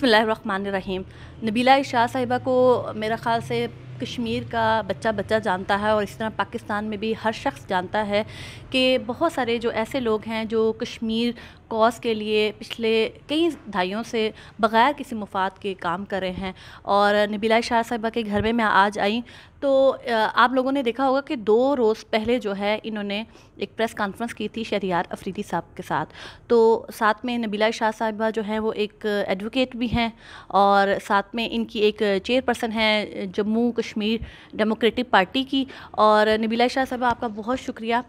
बसमीम नबीला शाह साहिबा को मेरा ख़्याल से कश्मीर का बच्चा बच्चा जानता है और इस तरह पाकिस्तान में भी हर शख्स जानता है कि बहुत सारे जो ऐसे लोग हैं जो कश्मीर कॉज के लिए पिछले कई दहाइयों से बग़ैर किसी मुफाद के काम कर रहे हैं और नबीला शाह साहिबा के घर में मैं आज आई तो आप लोगों ने देखा होगा कि दो रोज़ पहले जो है इन्होंने एक प्रेस कॉन्फ्रेंस की थी शहरियार अफरीदी साहब के साथ तो साथ में नबीला शाह साहिबा जो हैं वो एक एडवोकेट भी हैं और साथ में इनकी एक चेयरपर्सन है जम्मू कश्मीर डेमोक्रेटिक पार्टी की और नबीला शाह साहिबा आपका बहुत शुक्रिया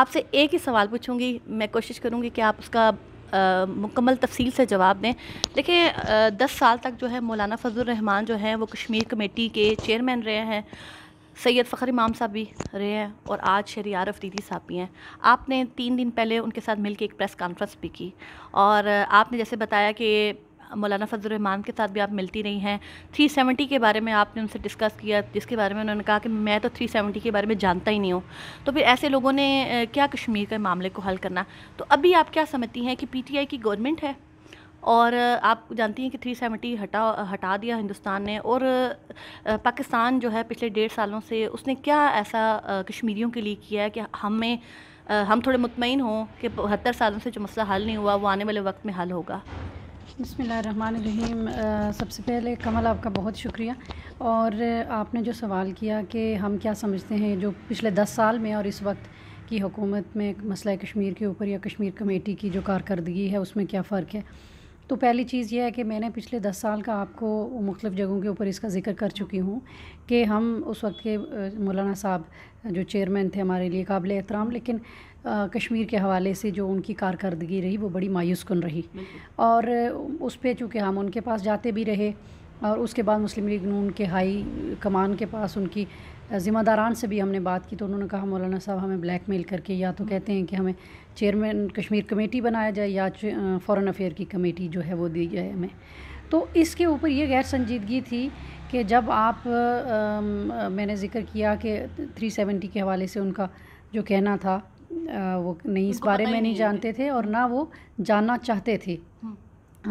आपसे एक ही सवाल पूछूंगी मैं कोशिश करूंगी कि आप उसका मुकम्मल तफसील से जवाब दें देखिए दस साल तक जो है मौलाना फजल रहमान जो हैं वो कश्मीर कमेटी के चेयरमैन रहे हैं सैयद फ़खर इमाम साहब भी रहे हैं और आज शेर आरफ दीदी साहब भी हैं आपने तीन दिन पहले उनके साथ मिलकर एक प्रेस कॉन्फ्रेंस भी की और आपने जैसे बताया कि मौलाना फजल रहमान के साथ भी आप मिलती रही हैं 370 के बारे में आपने उनसे डिस्कस किया जिसके बारे में उन्होंने कहा कि मैं तो 370 के बारे में जानता ही नहीं हूँ तो फिर ऐसे लोगों ने क्या कश्मीर के मामले को हल करना तो अभी आप क्या समझती हैं कि आई की गवर्नमेंट है और आप जानती हैं कि 370 हटा हटा दिया हिंदुस्तान ने और पाकिस्तान जो है पिछले डेढ़ सालों से उसने क्या ऐसा कश्मीरियों के लिए किया है कि हमें हम थोड़े मुतमिन हों कि बहत्तर सालों से जो मसला हल नहीं हुआ वो आने वाले वक्त में हल होगा बसमीम सबसे पहले कमल आपका बहुत शुक्रिया और आपने जो सवाल किया कि हम क्या समझते हैं जो पिछले दस साल में और इस वक्त की हुकूमत में मसला कश्मीर के ऊपर या कश्मीर कमेटी की जो कारकर्दगी है उसमें क्या फ़र्क है तो पहली चीज़ यह है कि मैंने पिछले दस साल का आपको मुख्तफ जगहों के ऊपर इसका जिक्र कर चुकी हूँ कि हम उस वक्त के मौलाना साहब जो चेयरमैन थे हमारे लिए काबिल एहतराम लेकिन कश्मीर के हवाले से जो उनकी कारकर्दगी रही वो बड़ी मायूस कन रही और उस पर चूँकि हम उनके पास जाते भी रहे और उसके बाद मुस्लिम लीग नून के हाई कमान के पास उनकी ज़िम्मेदारान से भी हमने बात की तो उन्होंने कहा मौलाना साहब हमें ब्लैकमेल करके या तो कहते हैं कि हमें चेयरमैन कश्मीर कमेटी बनाया जाए या फ़ॉरेन अफेयर की कमेटी जो है वो दी जाए हमें तो इसके ऊपर ये गैर संजीदगी थी कि जब आप आ, मैंने ज़िक्र किया कि 370 के हवाले से उनका जो कहना था वो नहीं इस बारे में नहीं जानते थे और ना वो जानना चाहते थे हम्म।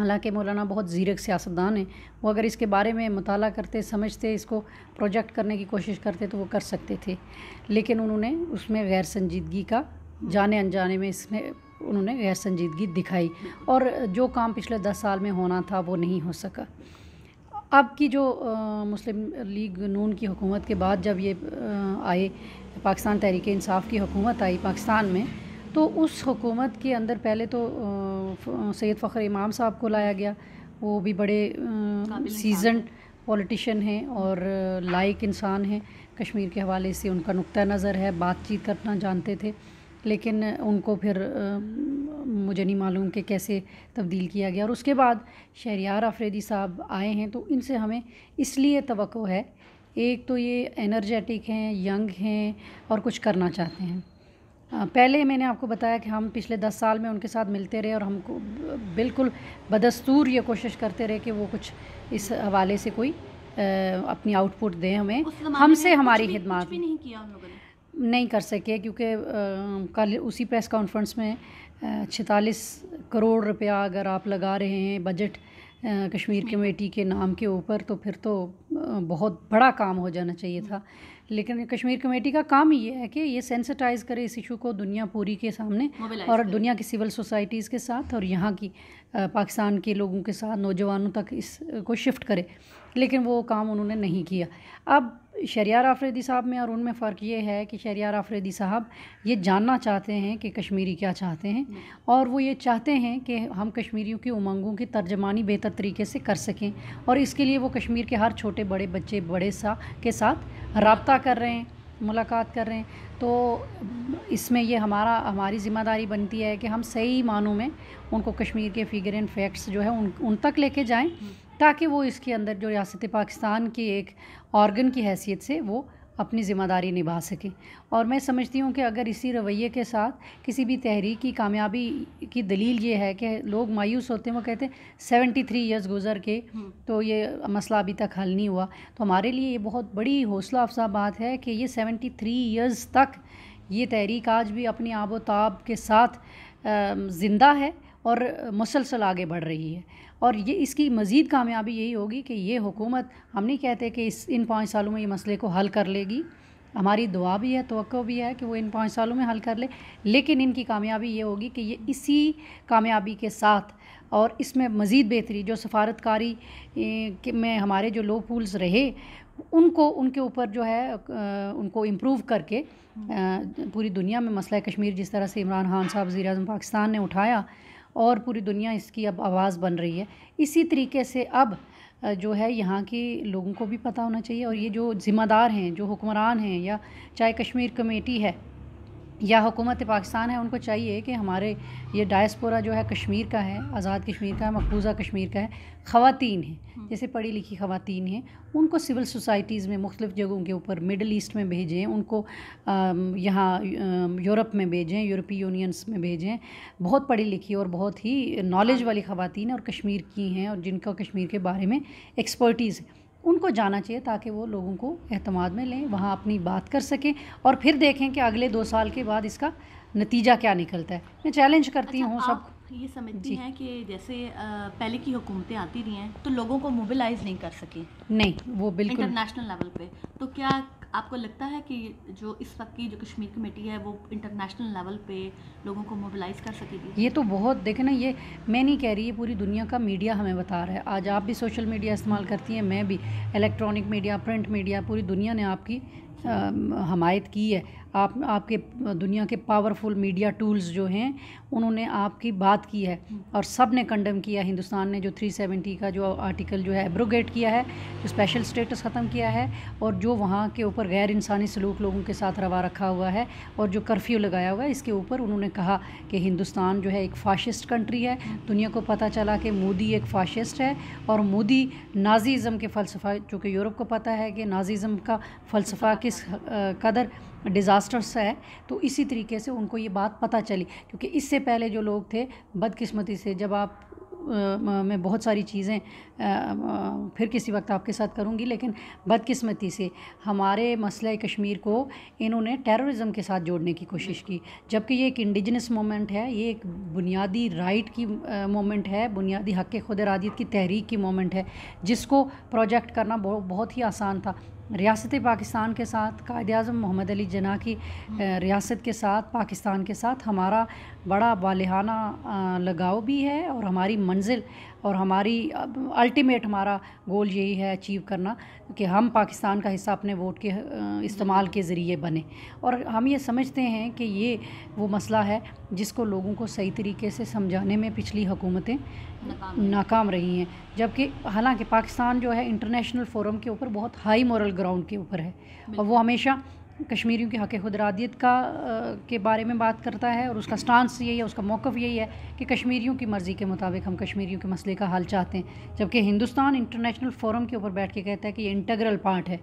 हालांकि मौलाना बहुत ज़ीरक सियासतदान हैं वो अगर इसके बारे में मताल करते समझते इसको प्रोजेक्ट करने की कोशिश करते तो वो कर सकते थे लेकिन उन्होंने उसमें गैर संजीदगी का हम्म। जाने अनजाने में इसमें उन्होंने गैर संजीदगी दिखाई और जो काम पिछले दस साल में होना था वो नहीं हो सका अब की जो आ, मुस्लिम लीग नून की हुकूमत के बाद जब ये आए पाकिस्तान तहरीक इंसाफ की हुकूमत आई पाकिस्तान में तो उस हुकूमत के अंदर पहले तो सैयद फ़ख्र इमाम साहब को लाया गया वो भी बड़े सीजन पॉलिटिशन हैं और लाइक इंसान हैं कश्मीर के हवाले से उनका नुक्ता नज़र है बातचीत करना जानते थे लेकिन उनको फिर मुझे नहीं मालूम कि कैसे तब्दील किया गया और उसके बाद शहरियार आफरीदी साहब आए हैं तो इनसे हमें इसलिए तो है एक तो ये एनर्जेटिक हैं यंग हैं और कुछ करना चाहते हैं पहले मैंने आपको बताया कि हम पिछले दस साल में उनके साथ मिलते रहे और हमको बिल्कुल बदस्तूर ये कोशिश करते रहे कि वो कुछ इस हवाले से कोई अपनी आउटपुट दें हमें हमसे हमारी खिदमत नहीं किया नहीं कर सके क्योंकि कल उसी प्रेस कॉन्फ्रेंस में छतालीस करोड़ रुपया अगर आप लगा रहे हैं बजट कश्मीर कमेटी के नाम के ऊपर तो फिर तो बहुत बड़ा काम हो जाना चाहिए था लेकिन कश्मीर कमेटी का काम ये है कि ये सेंसिटाइज करे इस इशू को दुनिया पूरी के सामने और दुनिया की सिविल सोसाइटीज़ के साथ और यहाँ की पाकिस्तान के लोगों के साथ नौजवानों तक इसको शिफ्ट करे लेकिन वो काम उन्होंने नहीं किया अब शरियार आफरीदी साहब में और उनमें फ़र्क ये है कि शरियार आफरीदी साहब ये जानना चाहते हैं कि कश्मीरी क्या चाहते हैं और वो ये चाहते हैं कि हम कश्मीरियों की उमंगों की तर्जमानी बेहतर तरीके से कर सकें और इसके लिए वो कश्मीर के हर छोटे बड़े बच्चे बड़े सा के साथ रबता कर रहे हैं मुलाकात कर रहे हैं तो इसमें ये हमारा हमारी ज़िम्मेदारी बनती है कि हम सही मानों में उनको कश्मीर के फिगर एंड फैक्ट्स जो है उन उन तक लेके जाएं ताकि वो इसके अंदर जो रियासत पाकिस्तान के एक ऑर्गन की हैसियत से वो अपनी ज़िम्मेदारी निभा सके और मैं समझती हूँ कि अगर इसी रवैये के साथ किसी भी तहरीक की कामयाबी की दलील ये है कि लोग मायूस होते हैं वो कहते हैं सेवेंटी थ्री ईयर्स गुजर के हम्म। तो ये मसला अभी तक हल नहीं हुआ तो हमारे लिए ये बहुत बड़ी हौसला अफजा बात है कि ये सेवेंटी थ्री ईयर्स तक ये तहरीक आज भी अपनी आबोताब के साथ ज़िंदा है और मुसलसल आगे बढ़ रही है और ये इसकी मज़ीद कामयाबी यही होगी कि ये हुकूमत हम नहीं कहते कि इस इन पाँच सालों में ये मसले को हल कर लेगी हमारी दुआ भी है तो भी है कि वो इन पाँच सालों में हल कर ले लेकिन इनकी कामयाबी ये होगी कि ये इसी कामयाबी के साथ और इसमें मज़ीद बेहतरी जो सफारतकारी में हमारे जो लो पूल्स रहे उनको उनके ऊपर जो है उनको इम्प्रूव करके पूरी दुनिया में मसला कश्मीर जिस तरह से इमरान खान साहब वजी पाकिस्तान ने उठाया और पूरी दुनिया इसकी अब आवाज़ बन रही है इसी तरीके से अब जो है यहाँ के लोगों को भी पता होना चाहिए और ये जो ज़िम्मेदार हैं जो हुक्मरान हैं या चाहे कश्मीर कमेटी है या हुकूमत पाकिस्तान है उनको चाहिए कि हमारे ये डायस्पोरा जो है कश्मीर का है आज़ाद कश्मीर का है मकबूज़ा कश्मीर का है ख़वातीन हैं हम्म। जैसे पढ़ी लिखी ख़वातीन हैं उनको सिविल सोसाइटीज़ में मुख्तु जगहों के ऊपर मिडल ईस्ट में भेजें उनको यहाँ यूरोप में भेजें यूरोपीय यूनियंस में भेजें बहुत पढ़ी लिखी और बहुत ही नॉलेज हाँ। वाली ख़वातीन और कश्मीर की हैं और जिनका कश्मीर के बारे में एक्सपर्टीज़ है उनको जाना चाहिए ताकि वो लोगों को अहतमाद में लें वहाँ अपनी बात कर सकें और फिर देखें कि अगले दो साल के बाद इसका नतीजा क्या निकलता है मैं चैलेंज करती अच्छा, हूँ सब ये समझती हैं कि जैसे पहले की हुकूमतें आती रही हैं तो लोगों को मोबिलाइज नहीं कर सके नहीं वो बिल्कुल इंटरनेशनल लेवल पे तो क्या आपको लगता है कि जो इस वक्त की जो कश्मीर कमेटी है वो इंटरनेशनल लेवल पे लोगों को मोबिलाइज कर सकेगी ये तो बहुत देखे ना ये मैं नहीं कह रही ये पूरी दुनिया का मीडिया हमें बता रहा है आज आप भी सोशल मीडिया इस्तेमाल करती हैं मैं भी इलेक्ट्रॉनिक मीडिया प्रिंट मीडिया पूरी दुनिया ने आपकी हमायत की है आप आपके दुनिया के पावरफुल मीडिया टूल्स जो हैं उन्होंने आपकी बात की है और सब ने कंडम किया हिंदुस्तान ने जो 370 का जो आर्टिकल जो है एब्रोगेट किया है जो स्पेशल स्टेटस ख़त्म किया है और जो वहाँ के ऊपर गैर इंसानी सलूक लोगों के साथ रवा रखा हुआ है और जो कर्फ्यू लगाया हुआ है इसके ऊपर उन्होंने कहा कि हिंदुस्तान जो है एक फाशिस्ट कंट्री है दुनिया को पता चला कि मोदी एक फाशिस्ट है और मोदी नाजीज़म के फ़लसफ़ा चूँकि यूरोप को पता है कि नाजीज़म का फ़लसफ़ा किस कदर डिज़ास्टर्स है तो इसी तरीके से उनको ये बात पता चली क्योंकि इससे पहले जो लोग थे बदकिस्मती से जब आप मैं बहुत सारी चीज़ें फिर किसी वक्त आपके साथ करूंगी लेकिन बदकिस्मती से हमारे मसले कश्मीर को इन्होंने टेररिज्म के साथ जोड़ने की कोशिश की जबकि ये एक इंडिजनस मोमेंट है ये एक बुनियादी राइट की मोमेंट है बुनियादी हक़ खुद रादियत की तहरीक की मोमेंट है जिसको प्रोजेक्ट करना बहुत ही आसान था रियासत पाकिस्तान के साथ कायद अजम मोहम्मद अली जना की रियासत के साथ पाकिस्तान के साथ हमारा बड़ा बालिहाना लगाव भी है और हमारी मंजिल और हमारी अल्टीमेट हमारा गोल यही है अचीव करना कि हम पाकिस्तान का हिस्सा अपने वोट के इस्तेमाल के ज़रिए बने और हम ये समझते हैं कि ये वो मसला है जिसको लोगों को सही तरीके से समझाने में पिछली हुकूमतें नाकाम रही हैं जबकि हालांकि पाकिस्तान जो है इंटरनेशनल फोरम के ऊपर बहुत हाई मॉरल ग्राउंड के ऊपर है और वो हमेशा कश्मीरियों के हक़ खुदरादियत का आ, के बारे में बात करता है और उसका स्टांस यही है उसका मौक़ यही है कि कश्मीरियों की मर्ज़ी के मुताबिक हम कश्मीरियों के मसले का हल चाहते हैं जबकि हिंदुस्तान इंटरनेशनल फोरम के ऊपर बैठ के कहता है कि ये इंटेग्रल पार्ट है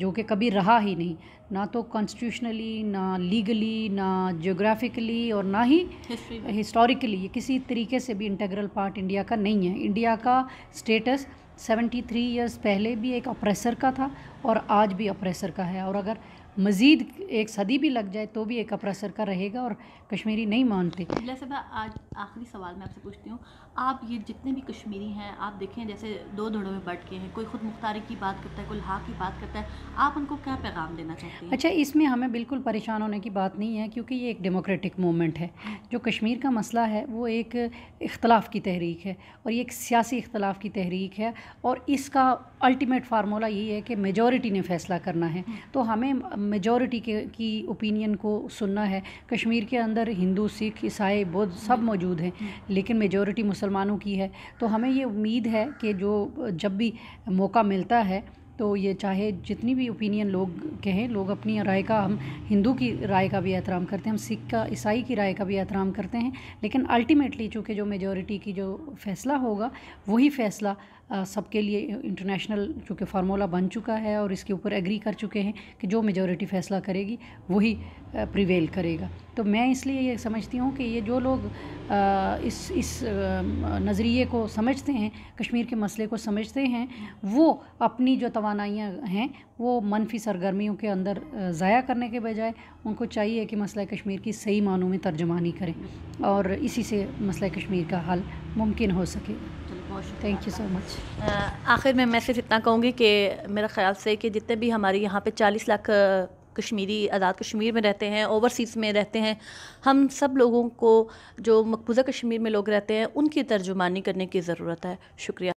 जो कि कभी रहा ही नहीं ना तो कॉन्स्टिट्यूशनली ना लीगली ना जोग्राफिकली और ना ही हिस्टोरिकली ये किसी तरीके से भी इंटेग्रल पार्ट इंडिया का नहीं है इंडिया का स्टेटस 73 थ्री ईयर्स पहले भी एक अप्रेसर का था और आज भी अप्रेसर का है और अगर मज़ीद एक सदी भी लग जाए तो भी एक अपरासर का रहेगा और कश्मीरी नहीं मानते आज आखिरी सवाल मैं आपसे पूछती हूँ आप ये जितने भी कश्मीरी हैं आप देखें जैसे दो धड़ों में बट के हैं कोई ख़ुद मुख्तारी की बात करता है कोई लहा की बात करता है आप उनको क्या पैगाम देना चाहते हैं अच्छा इसमें हमें बिल्कुल परेशान होने की बात नहीं है क्योंकि ये एक डेमोक्रेटिक मूवमेंट है जो कश्मीर का मसला है वो एक इख्तलाफ की तहरीक है और ये एक सियासी इख्तलाफ की तहरीक है और इसका अल्टीमेट फार्मूला यही है कि मेजोरिटी ने फ़ैसला करना है हम्म। तो हमें मेजॉरिटी के की ओपिनियन को सुनना है कश्मीर के अंदर हिंदू सिख ईसाई बुद्ध सब हम्म। मौजूद हैं हम्म। लेकिन मेजोरिटी मुसलमान मुसलमानों की है तो हमें ये उम्मीद है कि जो जब भी मौका मिलता है तो ये चाहे जितनी भी ओपिनियन लोग कहें लोग अपनी राय का हम हिंदू की राय का भी एहतराम करते हैं हम सिख का ईसाई की राय का भी एहतराम करते हैं लेकिन अल्टीमेटली चूँकि जो मेजॉरिटी की जो फैसला होगा वही फैसला सबके लिए इंटरनेशनल चूँकि फार्मूला बन चुका है और इसके ऊपर एग्री कर चुके हैं कि जो मेजोरिटी फैसला करेगी वही प्रिवेल करेगा तो मैं इसलिए ये समझती हूँ कि ये जो लोग इस इस नज़रिए को समझते हैं कश्मीर के मसले को समझते हैं वो अपनी जो तोानाइयाँ हैं वो मनफी सरगर्मियों के अंदर ज़ाया करने के बजाय उनको चाहिए कि मसला कश्मीर की सही मानों में तर्जमानी करें और इसी से मसला कश्मीर का हल मुमकिन हो सके थैंक यू सो मच आखिर में मैं सिर्फ इतना कहूँगी कि मेरा ख्याल से कि जितने भी हमारे यहाँ पे चालीस लाख कश्मीरी आज़ाद कश्मीर में रहते हैं ओवरसीज़ में रहते हैं हम सब लोगों को जो मकबूजा कश्मीर में लोग रहते हैं उनकी तर्जुमानी करने की ज़रूरत है शुक्रिया